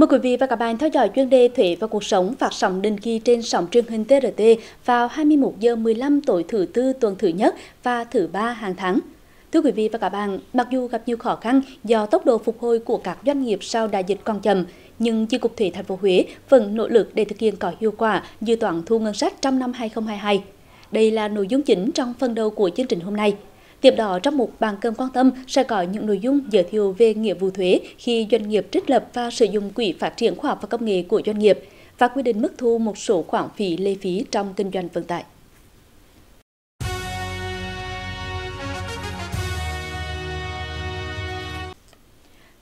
Mời quý vị và các bạn theo dõi chuyên đề Thuế và cuộc sống phát sóng định kỳ trên sóng truyền hình TRT vào 21 giờ 15 tối thứ tư tuần thứ nhất và thứ ba hàng tháng. Thưa quý vị và các bạn, mặc dù gặp nhiều khó khăn do tốc độ phục hồi của các doanh nghiệp sau đại dịch còn chậm, nhưng Chi cục Thuế thành phố Huế vẫn nỗ lực để thực hiện có hiệu quả dự toán thu ngân sách trong năm 2022. Đây là nội dung chính trong phần đầu của chương trình hôm nay tiếp đó trong một bàn cơm quan tâm sẽ có những nội dung giới thiệu về nghĩa vụ thuế khi doanh nghiệp trích lập và sử dụng quỹ phát triển khoa học và công nghệ của doanh nghiệp và quy định mức thu một số khoản phí lệ phí trong kinh doanh vận tải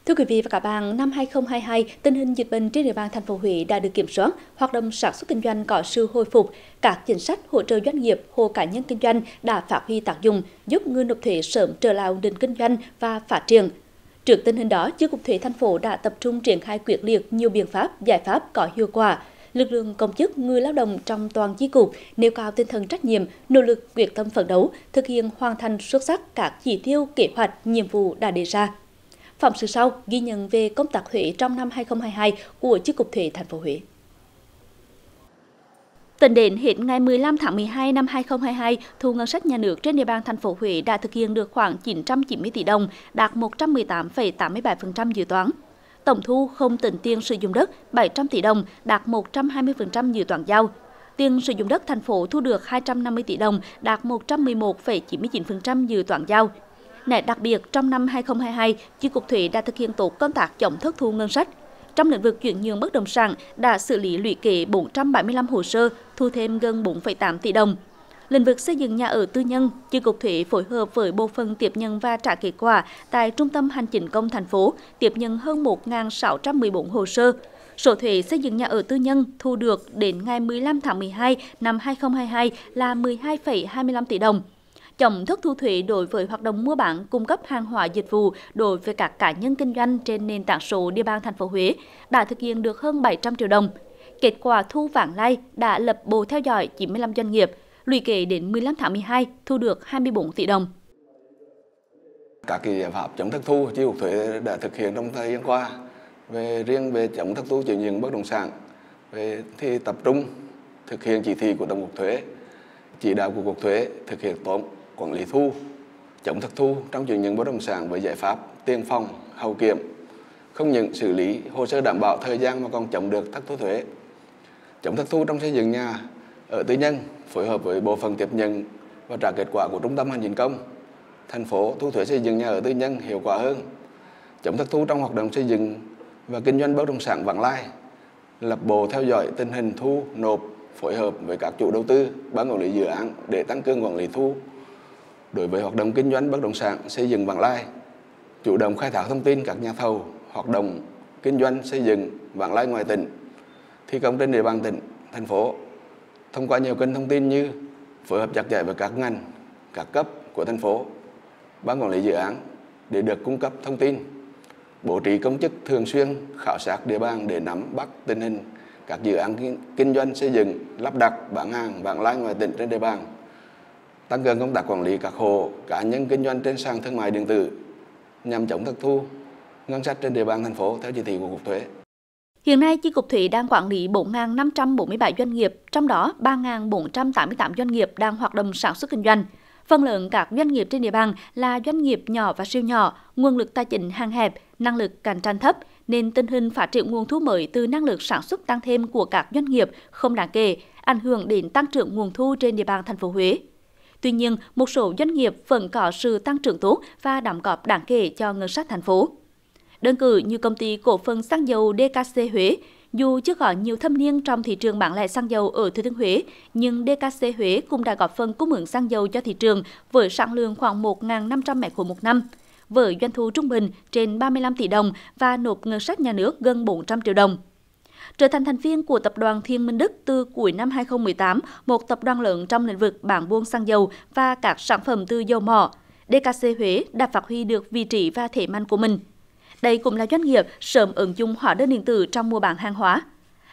Thưa quý vị và các bạn, năm 2022, tình hình dịch bệnh trên địa bàn thành phố Huế đã được kiểm soát, hoạt động sản xuất kinh doanh có sự hồi phục, các chính sách hỗ trợ doanh nghiệp, hộ cá nhân kinh doanh đã phát huy tác dụng, giúp người nộp thuế sớm trở lại ổn định kinh doanh và phát triển. Trước tình hình đó, Chi cục thuế thành phố đã tập trung triển khai quyết liệt nhiều biện pháp, giải pháp có hiệu quả. Lực lượng công chức, người lao động trong toàn chi cục nêu cao tinh thần trách nhiệm, nỗ lực quyết tâm phấn đấu, thực hiện hoàn thành xuất sắc các chỉ tiêu, kế hoạch, nhiệm vụ đã đề ra phòng sự sau ghi nhận về công tác thuế trong năm 2022 của Chi cục Thuế thành phố Huế. Tính đến hết ngày 15 tháng 12 năm 2022, thu ngân sách nhà nước trên địa bàn thành phố Huế đã thực hiện được khoảng 990 tỷ đồng, đạt 118,87% dự toán. Tổng thu không tính tiền sử dụng đất 700 tỷ đồng, đạt 120% dự toán giao. Tiền sử dụng đất thành phố thu được 250 tỷ đồng, đạt 111,99% dự toán giao này đặc biệt, trong năm 2022, Chi cục thuế đã thực hiện tốt công tác chống thất thu ngân sách. Trong lĩnh vực chuyển nhượng bất động sản đã xử lý lũy kế 475 hồ sơ, thu thêm gần 4,8 tỷ đồng. Lĩnh vực xây dựng nhà ở tư nhân, Chi cục thuế phối hợp với bộ phận tiếp nhận và trả kết quả tại Trung tâm Hành chính công thành phố tiếp nhận hơn 1.614 hồ sơ, Số thuế xây dựng nhà ở tư nhân thu được đến ngày 15 tháng 12 năm 2022 là 12,25 tỷ đồng chống thức thu thuế đối với hoạt động mua bán cung cấp hàng hóa dịch vụ đối với các cá nhân kinh doanh trên nền tảng số địa bàn thành phố Huế đã thực hiện được hơn 700 triệu đồng. Kết quả thu vãng lai đã lập bộ theo dõi 95 doanh nghiệp, lũy kế đến 15 tháng 12 thu được 24 tỷ đồng. Các cái giải pháp chống thất thu chi cục thuế đã thực hiện trong thời gian qua về riêng về chống thất thu chuyển nhượng bất động sản về thì tập trung thực hiện chỉ thị của tổng cục thuế chỉ đạo của cục thuế thực hiện tốt quản lý thu, chống thất thu trong chuyển nhượng bất động sản với giải pháp tiên phong, hậu kiểm, không những xử lý hồ sơ đảm bảo thời gian mà còn chống được thất thu thuế. Chống thất thu trong xây dựng nhà ở tư nhân phối hợp với bộ phận tiếp nhận và trả kết quả của trung tâm hành chính công thành phố thu thuế xây dựng nhà ở tư nhân hiệu quả hơn chống thất thu trong hoạt động xây dựng và kinh doanh bất động sản vãng lai lập bộ theo dõi tình hình thu nộp phối hợp với các chủ đầu tư ban quản lý dự án để tăng cường quản lý thu đối với hoạt động kinh doanh bất động sản xây dựng vãng lai chủ động khai thác thông tin các nhà thầu hoạt động kinh doanh xây dựng vãng lai ngoài tỉnh thi công trên địa bàn tỉnh thành phố thông qua nhiều kênh thông tin như phối hợp chặt chẽ với các ngành các cấp của thành phố ban quản lý dự án để được cung cấp thông tin bố trí công chức thường xuyên khảo sát địa bàn để nắm bắt tình hình các dự án kinh doanh xây dựng lắp đặt bán hàng vãng lai ngoài tỉnh trên địa bàn tăng cường công tác quản lý các hộ cá nhân kinh doanh trên sàn thương mại điện tử nhằm chống thất thu ngân sách trên địa bàn thành phố theo chỉ thị của Cục Thuế. Hiện nay, Chi cục Thuế đang quản lý 4.547 doanh nghiệp, trong đó 3.488 doanh nghiệp đang hoạt động sản xuất kinh doanh. Phần lớn các doanh nghiệp trên địa bàn là doanh nghiệp nhỏ và siêu nhỏ, nguồn lực tài chính hàng hẹp, năng lực cạnh tranh thấp, nên tình hình phát triển nguồn thu mới từ năng lực sản xuất tăng thêm của các doanh nghiệp không đáng kể, ảnh hưởng đến tăng trưởng nguồn thu trên địa bàn thành phố Huế. Tuy nhiên, một số doanh nghiệp vẫn có sự tăng trưởng tốt và đóng góp đáng kể cho ngân sách thành phố. Đơn cử như công ty cổ phần xăng dầu DKC Huế, dù chưa có nhiều thâm niên trong thị trường bán lẻ xăng dầu ở Thừa Thiên Huế, nhưng DKC Huế cũng đã góp phần cung ứng xăng dầu cho thị trường với sản lượng khoảng 1.500 mét khối một năm, với doanh thu trung bình trên 35 tỷ đồng và nộp ngân sách nhà nước gần 400 triệu đồng. Trở thành thành viên của tập đoàn Thiên Minh Đức từ cuối năm 2018, một tập đoàn lớn trong lĩnh vực bán buôn xăng dầu và các sản phẩm từ dầu mỏ, DKC Huế đã phát huy được vị trí và thế mạnh của mình. Đây cũng là doanh nghiệp sớm ứng dụng hóa đơn điện tử trong mua bán hàng hóa.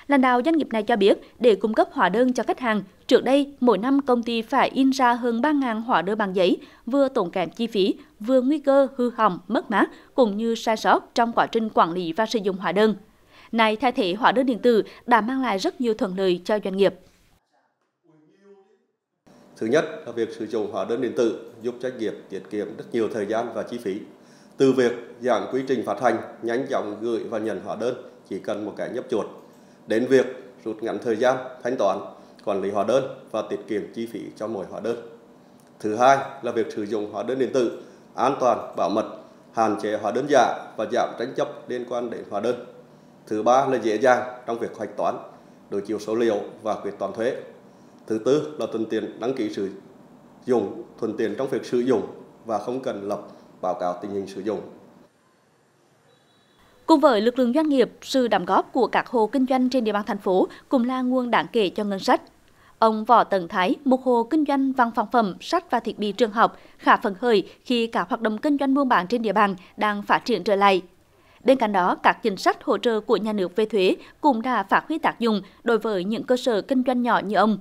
Lãnh đạo doanh nghiệp này cho biết, để cung cấp hóa đơn cho khách hàng, trước đây mỗi năm công ty phải in ra hơn 3.000 hóa đơn bằng giấy, vừa tốn kém chi phí, vừa nguy cơ hư hỏng, mất mát, cũng như sai sót trong quá trình quản lý và sử dụng hóa đơn nay thay thế hóa đơn điện tử đã mang lại rất nhiều thuận lợi cho doanh nghiệp. Thứ nhất là việc sử dụng hóa đơn điện tử giúp doanh nghiệp tiết kiệm rất nhiều thời gian và chi phí. Từ việc giảm quy trình phát hành, nhanh chóng gửi và nhận hóa đơn chỉ cần một cái nhấp chuột, đến việc rút ngắn thời gian thanh toán, quản lý hóa đơn và tiết kiệm chi phí cho mỗi hóa đơn. Thứ hai là việc sử dụng hóa đơn điện tử an toàn, bảo mật, hạn chế hóa đơn giả và giảm tranh chấp liên quan đến hóa đơn. Thứ ba là dễ dàng trong việc hoạch toán, đối chiếu số liệu và quyết toán thuế. Thứ tư là thuận tiện đăng ký sử dụng, thuận tiện trong việc sử dụng và không cần lập báo cáo tình hình sử dụng. Cùng với lực lượng doanh nghiệp, sự đóng góp của các hộ kinh doanh trên địa bàn thành phố cũng là nguồn đáng kể cho ngân sách. Ông Võ tần Thái, một hộ kinh doanh văn phòng phẩm, sách và thiết bị trường học, khá phấn khởi khi cả hoạt động kinh doanh buôn bán trên địa bàn đang phát triển trở lại. Bên cạnh đó, các chính sách hỗ trợ của nhà nước về thuế cũng đã phát huy tác dụng đối với những cơ sở kinh doanh nhỏ như ông.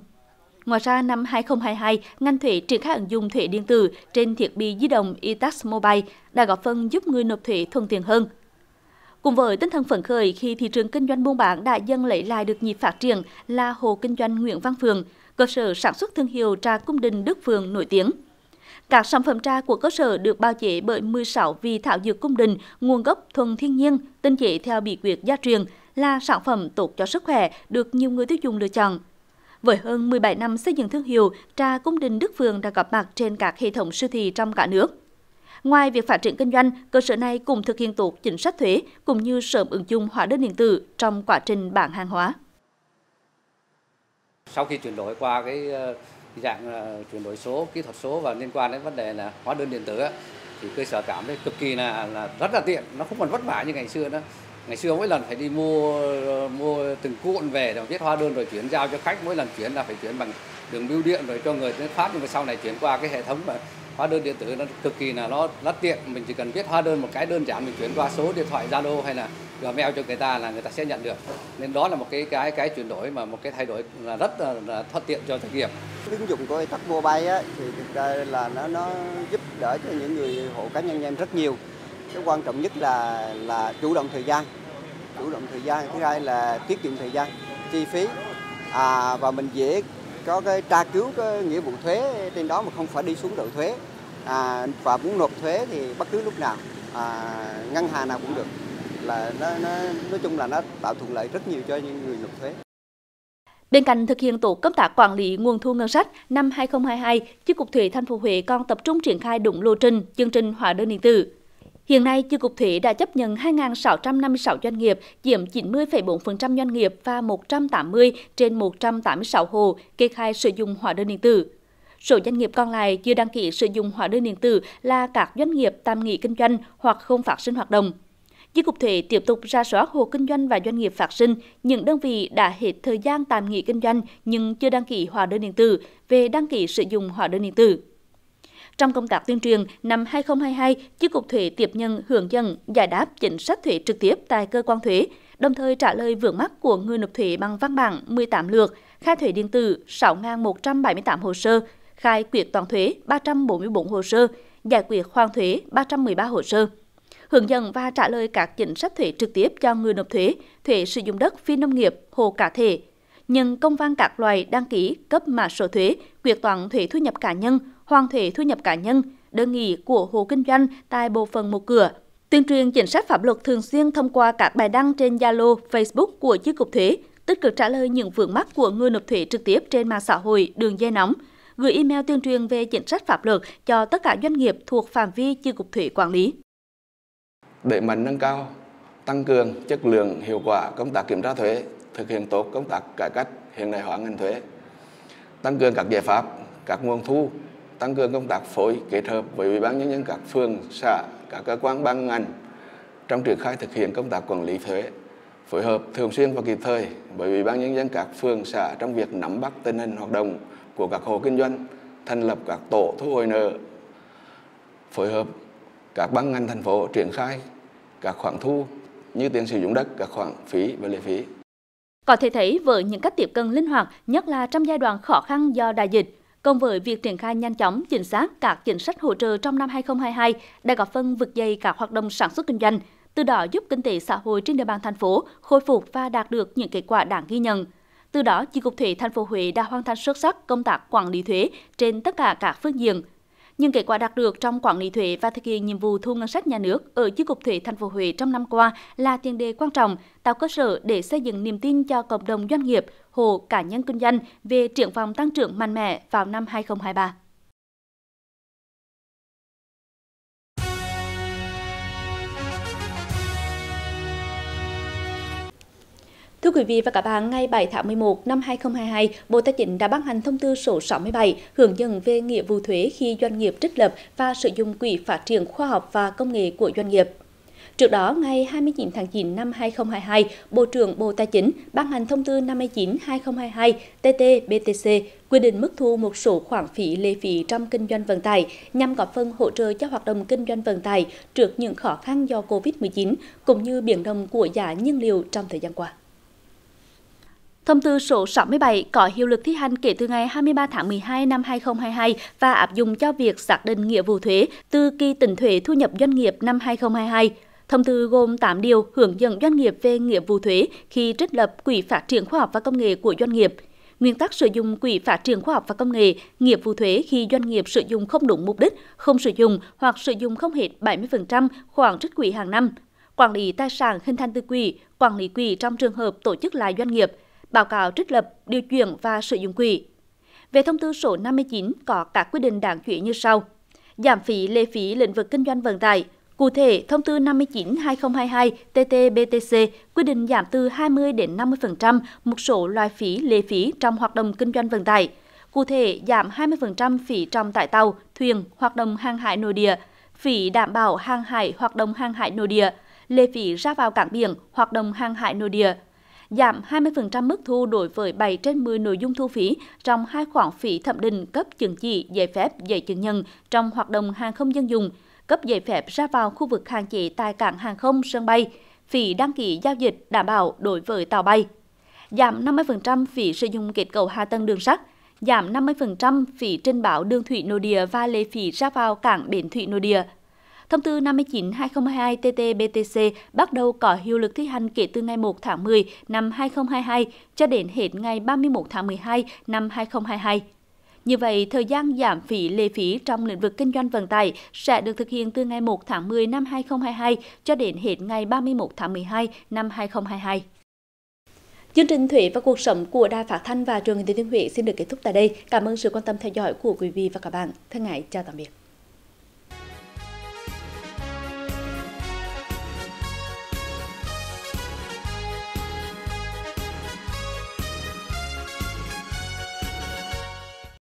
Ngoài ra, năm 2022, ngành thuế triển khai ứng dụng thuế điện tử trên thiết bị di động e-tax mobile đã góp phần giúp người nộp thuế thuận tiện hơn. Cùng với tinh thần phấn khởi khi thị trường kinh doanh buôn bán đã dần lấy lại được nhịp phát triển là hồ kinh doanh Nguyễn Văn Phường, cơ sở sản xuất thương hiệu trà cung đình Đức Phường nổi tiếng. Các sản phẩm trà của cơ sở được bào chế bởi 16 vị thảo dược cung đình, nguồn gốc thuần thiên nhiên, tinh chế theo bí quyết gia truyền, là sản phẩm tốt cho sức khỏe được nhiều người tiêu dùng lựa chọn. Với hơn 17 năm xây dựng thương hiệu, trà cung đình Đức Phương đã gặp mặt trên các hệ thống siêu thị trong cả nước. Ngoài việc phát triển kinh doanh, cơ sở này cũng thực hiện tốt chính sách thuế cũng như sớm ứng dụng hóa đơn điện tử trong quá trình bảng hàng hóa. Sau khi chuyển đổi qua cái ờ, dạng là ờ, chuyển đổi số kỹ thuật số và liên quan đến vấn đề là hóa đơn điện tử thì cơ sở cảm thấy cực kỳ là, là rất là tiện nó không còn vất vả như ngày xưa nữa ngày xưa mỗi lần phải đi mua ờ, mua từng cuộn về rồi viết hóa đơn rồi chuyển giao cho khách mỗi lần chuyển là phải chuyển bằng đường bưu điện rồi cho người đến phát nhưng mà sau này chuyển qua cái hệ thống mà hóa đơn điện tử nó cực kỳ là nó rất tiện mình chỉ cần viết hóa đơn một cái đơn giản mình chuyển qua số điện thoại zalo hay là gmail cho người ta là người ta sẽ nhận được nên đó là một cái cái cái chuyển đổi mà một cái thay đổi là rất là, là thuận tiện cho doanh nghiệp ứng dụng của tắc mua bay á, thì thực ra là nó nó giúp đỡ cho những người hộ cá nhân em rất nhiều cái quan trọng nhất là là chủ động thời gian chủ động thời gian thứ hai là tiết kiệm thời gian chi phí à, và mình dễ có cái tra cứu cái nghĩa vụ thuế trên đó mà không phải đi xuống đội thuế à, và muốn nộp thuế thì bất cứ lúc nào à, ngân hàng nào cũng được là nó, nó nói chung là nó tạo thuận lợi rất nhiều cho những người nộp thuế Bên cạnh thực hiện tổ công tác quản lý nguồn thu ngân sách, năm 2022, Chi cục thuế thành phố Huế còn tập trung triển khai đúng lộ trình, chương trình hóa đơn điện tử. Hiện nay, Chi cục thuế đã chấp nhận 2.656 doanh nghiệp, chiếm 90,4% doanh nghiệp và 180 trên 186 hồ kê khai sử dụng hóa đơn điện tử. Số doanh nghiệp còn lại chưa đăng ký sử dụng hóa đơn điện tử là các doanh nghiệp tạm nghỉ kinh doanh hoặc không phát sinh hoạt động. Chi cục thuế tiếp tục ra soát hộ kinh doanh và doanh nghiệp phát sinh, những đơn vị đã hết thời gian tạm nghỉ kinh doanh nhưng chưa đăng ký hóa đơn điện tử về đăng ký sử dụng hóa đơn điện tử. Trong công tác tuyên truyền, năm 2022, Chi cục thuế tiếp nhận hướng dẫn giải đáp chính sách thuế trực tiếp tại cơ quan thuế, đồng thời trả lời vướng mắc của người nộp thuế bằng văn bản 18 lượt, khai thuế điện tử 6.178 hồ sơ, khai quyết toán thuế 344 hồ sơ, giải quyết khoan thuế 313 hồ sơ hướng dẫn và trả lời các chính sách thuế trực tiếp cho người nộp thuế, thuế sử dụng đất phi nông nghiệp, hộ cá thể. Nhưng công văn các loại đăng ký, cấp mã số thuế, quyết toán thuế thu nhập cá nhân, hoàn thuế thu nhập cá nhân, đơn nghị của hộ kinh doanh tại bộ phận một cửa, tuyên truyền chính sách pháp luật thường xuyên thông qua các bài đăng trên Zalo, Facebook của chi cục thuế, tích cực trả lời những vướng mắc của người nộp thuế trực tiếp trên mạng xã hội, đường dây nóng, gửi email tuyên truyền về chính sách pháp luật cho tất cả doanh nghiệp thuộc phạm vi chi cục thuế quản lý để mạnh nâng cao tăng cường chất lượng hiệu quả công tác kiểm tra thuế thực hiện tốt công tác cải cách hiện đại hóa ngành thuế tăng cường các giải pháp các nguồn thu tăng cường công tác phối kết hợp với ủy ban nhân dân các phường xã các cơ quan ban ngành trong triển khai thực hiện công tác quản lý thuế phối hợp thường xuyên và kịp thời với ủy ban nhân dân các phường xã trong việc nắm bắt tình hình hoạt động của các hộ kinh doanh thành lập các tổ thu hồi nợ phối hợp các ban ngành thành phố triển khai các khoản thu như tiền sử dụng đất, các khoản phí và lệ phí. Có thể thấy với những cách tiếp cận linh hoạt, nhất là trong giai đoạn khó khăn do đại dịch, cùng với việc triển khai nhanh chóng, chính xác các chính sách hỗ trợ trong năm 2022 đã góp phần vực dậy các hoạt động sản xuất kinh doanh, từ đó giúp kinh tế xã hội trên địa bàn thành phố khôi phục và đạt được những kết quả đáng ghi nhận. Từ đó, Chi cục thuế thành phố Huế đã hoàn thành xuất sắc công tác quản lý thuế trên tất cả các phương diện – những kết quả đạt được trong quản lý thuế và thực hiện nhiệm vụ thu ngân sách nhà nước ở chi cục thuế thành phố Huế trong năm qua là tiền đề quan trọng, tạo cơ sở để xây dựng niềm tin cho cộng đồng doanh nghiệp, hộ cá nhân kinh doanh về triển vọng tăng trưởng mạnh mẽ vào năm 2023. Thưa quý vị và các bạn, ngày 7 tháng 11 năm 2022, Bộ Tài chính đã ban hành thông tư số 67 hướng dẫn về nghĩa vụ thuế khi doanh nghiệp trích lập và sử dụng quỹ phát triển khoa học và công nghệ của doanh nghiệp. Trước đó, ngày 29 tháng 9 năm 2022, Bộ trưởng Bộ Tài chính ban hành thông tư 59-2022 TT-BTC quy định mức thu một số khoản phí lệ phí trong kinh doanh vận tải nhằm góp phần hỗ trợ cho hoạt động kinh doanh vận tải trước những khó khăn do COVID-19 cũng như biển động của giá nhiên liệu trong thời gian qua. Thông tư số 67 có hiệu lực thi hành kể từ ngày 23 tháng 12 năm 2022 và áp dụng cho việc xác định nghĩa vụ thuế từ kỳ tính thuế thu nhập doanh nghiệp năm 2022. Thông tư gồm 8 điều hướng dẫn doanh nghiệp về nghĩa vụ thuế khi trích lập Quỹ Phát triển Khoa học và Công nghệ của doanh nghiệp, nguyên tắc sử dụng Quỹ Phát triển Khoa học và Công nghệ, nghĩa vụ thuế khi doanh nghiệp sử dụng không đúng mục đích, không sử dụng hoặc sử dụng không hết 70% khoản trích quỹ hàng năm, quản lý tài sản hình thành từ quỹ, quản lý quỹ trong trường hợp tổ chức là doanh nghiệp – báo cáo trích lập, điều chuyển và sử dụng quỹ. Về thông tư số 59 có các quy định đáng chú ý như sau. Giảm phí lệ phí lĩnh vực kinh doanh vận tải. Cụ thể, thông tư 59/2022/TT-BTC quy định giảm từ 20 đến 50% một số loại phí lệ phí trong hoạt động kinh doanh vận tải. Cụ thể, giảm 20% phí trong tại tàu, thuyền, hoạt động hàng hải nội địa, phí đảm bảo hàng hải hoạt động hàng hải nội địa, lệ phí ra vào cảng biển, hoạt động hàng hải nội địa, giảm 20% mức thu đối với 7 trên 10 nội dung thu phí trong hai khoản phí thẩm định cấp chứng chỉ, giấy phép, giấy chứng nhận trong hoạt động hàng không dân dụng, cấp giấy phép ra vào khu vực hạn chế tại cảng hàng không, sân bay, phí đăng ký giao dịch đảm bảo đối với tàu bay, giảm 50% phí sử dụng kết cầu hạ tầng đường sắt, giảm 50% phí trên bảo đường thủy nội địa và lệ phí ra vào cảng bến thủy nội địa. Thông tư 59-2022-TT-BTC bắt đầu có hiệu lực thi hành kể từ ngày 1 tháng 10 năm 2022 cho đến hết ngày 31 tháng 12 năm 2022. Như vậy, thời gian giảm phí lệ phí trong lĩnh vực kinh doanh vận tải sẽ được thực hiện từ ngày 1 tháng 10 năm 2022 cho đến hết ngày 31 tháng 12 năm 2022. Chương trình Thuế và cuộc sống của Đài Phát Thanh và Trường hình Thiên Huế xin được kết thúc tại đây. Cảm ơn sự quan tâm theo dõi của quý vị và các bạn. Thân ái, chào tạm biệt.